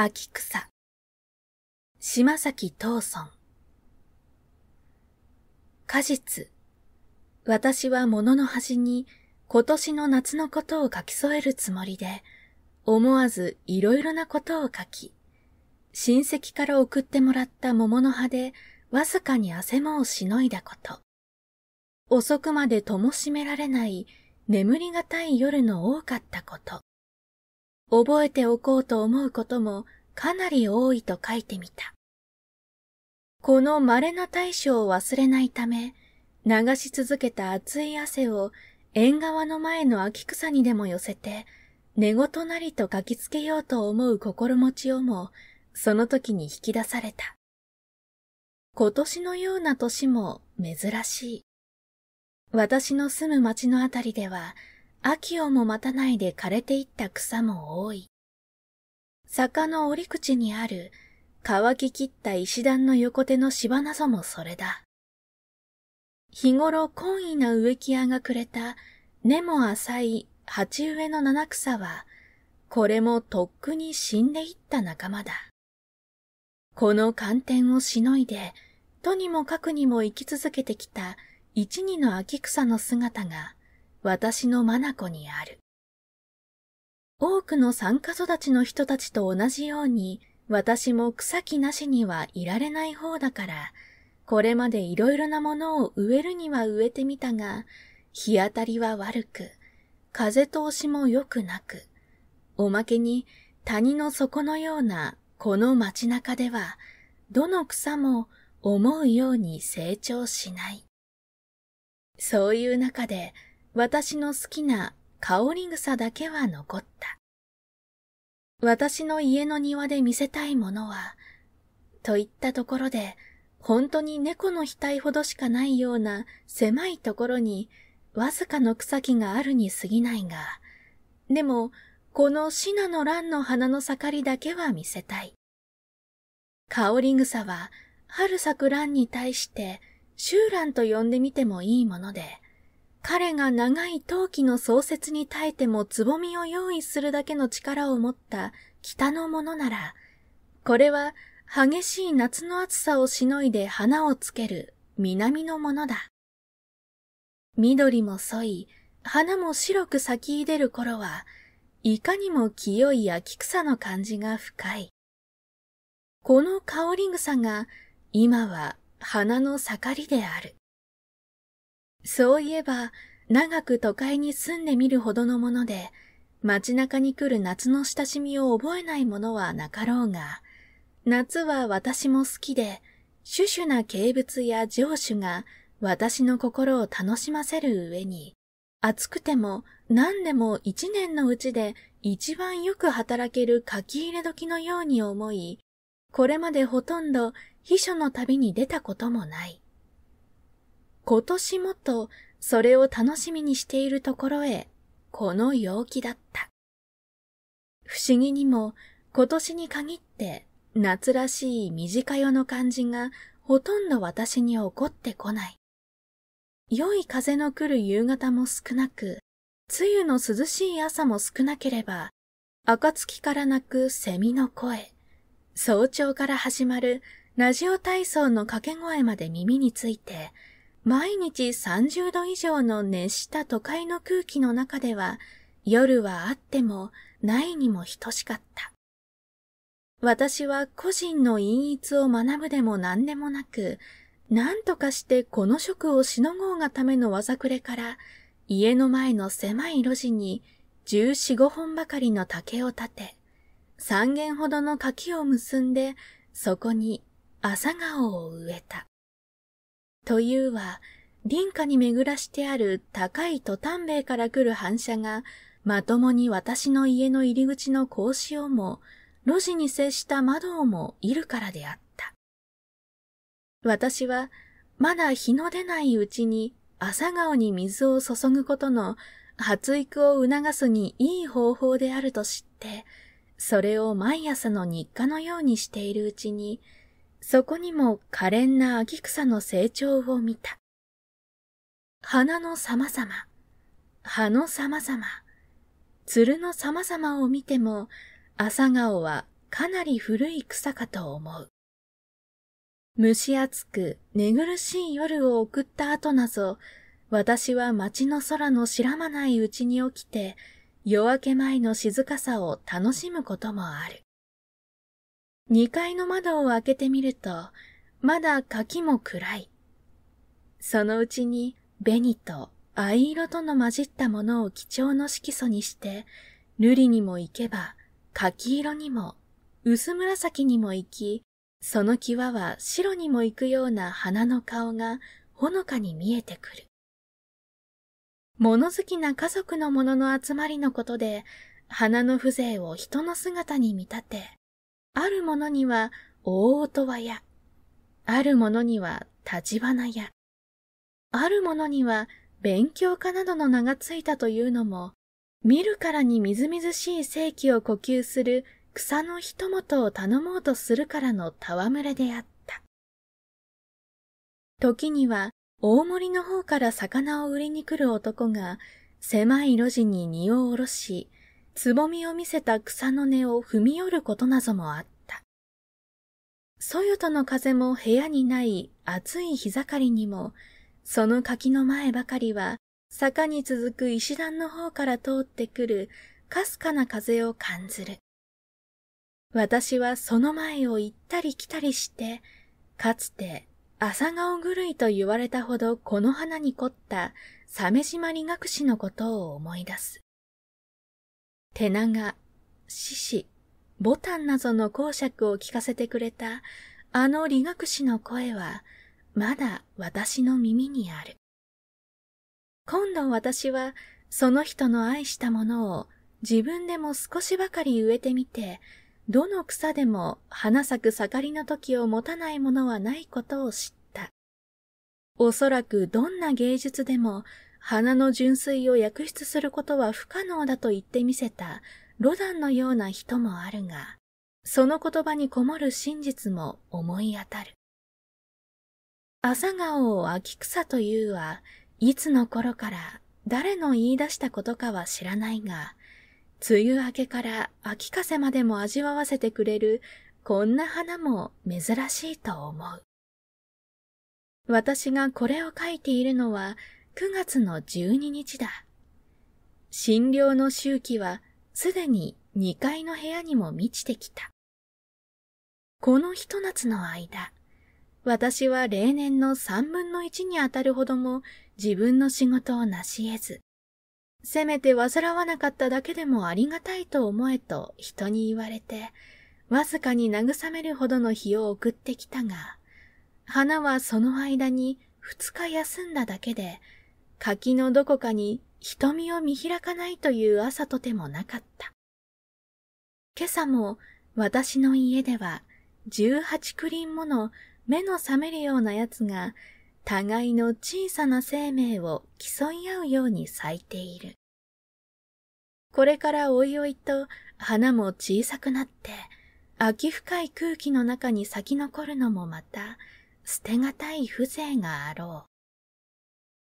秋草。島崎藤村。果実。私は物の端に今年の夏のことを書き添えるつもりで、思わずいろいろなことを書き、親戚から送ってもらった桃の葉でわずかに汗もをしのいだこと。遅くまでともしめられない眠りがたい夜の多かったこと。覚えておこうと思うこともかなり多いと書いてみた。この稀な対象を忘れないため、流し続けた熱い汗を縁側の前の秋草にでも寄せて、寝言なりと書きつけようと思う心持ちをも、その時に引き出された。今年のような年も珍しい。私の住む町のあたりでは、秋をも待たないで枯れていった草も多い。坂の折口にある乾ききった石段の横手の芝謎もそれだ。日頃懇意な植木屋がくれた根も浅い鉢植えの七草は、これもとっくに死んでいった仲間だ。この寒天をしのいで、とにもかくにも生き続けてきた一二の秋草の姿が、私のコにある。多くの参加育ちの人たちと同じように、私も草木なしにはいられない方だから、これまでいろいろなものを植えるには植えてみたが、日当たりは悪く、風通しも良くなく、おまけに谷の底のようなこの街中では、どの草も思うように成長しない。そういう中で、私の好きな香り草だけは残った。私の家の庭で見せたいものは、といったところで、本当に猫の額ほどしかないような狭いところに、わずかの草木があるに過ぎないが、でも、このシナの蘭の花の盛りだけは見せたい。香り草は、春咲く蘭に対して、ランと呼んでみてもいいもので、彼が長い陶器の創設に耐えてもつぼみを用意するだけの力を持った北のものなら、これは激しい夏の暑さをしのいで花をつける南のものだ。緑も添い、花も白く咲き出る頃は、いかにも清い秋草の感じが深い。この香り草が今は花の盛りである。そういえば、長く都会に住んでみるほどのもので、街中に来る夏の親しみを覚えないものはなかろうが、夏は私も好きで、シュシュな景物や城主が私の心を楽しませる上に、暑くても何でも一年のうちで一番よく働ける書き入れ時のように思い、これまでほとんど秘書の旅に出たこともない。今年もとそれを楽しみにしているところへ、この陽気だった。不思議にも今年に限って夏らしい短夜の感じがほとんど私に起こってこない。良い風の来る夕方も少なく、梅雨の涼しい朝も少なければ、暁から鳴く蝉の声、早朝から始まるラジオ体操の掛け声まで耳について、毎日30度以上の熱した都会の空気の中では、夜はあってもないにも等しかった。私は個人の陰逸を学ぶでも何でもなく、何とかしてこの職をしのごうがための技くれから、家の前の狭い路地に十四五本ばかりの竹を立て、三軒ほどの柿を結んで、そこに朝顔を植えた。というは、林家に巡らしてある高いトタン塀から来る反射が、まともに私の家の入り口の格子をも、路地に接した窓をもいるからであった。私は、まだ日の出ないうちに朝顔に水を注ぐことの発育を促すにいい方法であると知って、それを毎朝の日課のようにしているうちに、そこにも可憐な秋草の成長を見た。花の様々、葉の様々、鶴の様々を見ても、朝顔はかなり古い草かと思う。蒸し暑く寝苦しい夜を送った後なぞ、私は街の空の知らまないうちに起きて、夜明け前の静かさを楽しむこともある。2階の窓を開けてみると、まだ柿も暗い。そのうちに紅と藍色との混じったものを基調の色素にして、瑠璃にも行けば、柿色にも、薄紫にも行き、その際は白にも行くような花の顔がほのかに見えてくる。物好きな家族のものの集まりのことで、花の風情を人の姿に見立て、あるものには大音羽や、あるものには立花や、あるものには勉強家などの名がついたというのも、見るからにみずみずしい正気を呼吸する草の一元を頼もうとするからの戯れであった。時には大森の方から魚を売りに来る男が、狭い路地に荷を下ろし、つぼみを見せた草の根を踏み寄ることなぞもあった。そよとの風も部屋にない暑い日盛りにも、その柿の前ばかりは、坂に続く石段の方から通ってくるかすかな風を感ずる。私はその前を行ったり来たりして、かつて朝顔狂いと言われたほどこの花に凝った鮫島理学士のことを思い出す。手長、獅子、ボタンなどの公爵を聞かせてくれたあの理学士の声はまだ私の耳にある。今度私はその人の愛したものを自分でも少しばかり植えてみて、どの草でも花咲く盛りの時を持たないものはないことを知った。おそらくどんな芸術でも花の純粋を訳出することは不可能だと言ってみせたロダンのような人もあるが、その言葉にこもる真実も思い当たる。朝顔を秋草というは、いつの頃から誰の言い出したことかは知らないが、梅雨明けから秋風までも味わわせてくれるこんな花も珍しいと思う。私がこれを書いているのは9月の12日だ。診療の周期はすでに2階の部屋にも満ちてきた。この一夏の間、私は例年の3分の1にあたるほども自分の仕事を成し得ず、せめて煩わなかっただけでもありがたいと思えと人に言われて、わずかに慰めるほどの日を送ってきたが、花はその間に2日休んだだけで、柿のどこかに瞳を見開かないという朝とてもなかった。今朝も私の家では18クリンもの目の覚めるようなやつが互いの小さな生命を競い合うように咲いている。これからおいおいと花も小さくなって秋深い空気の中に咲き残るのもまた捨てがたい風情があろう。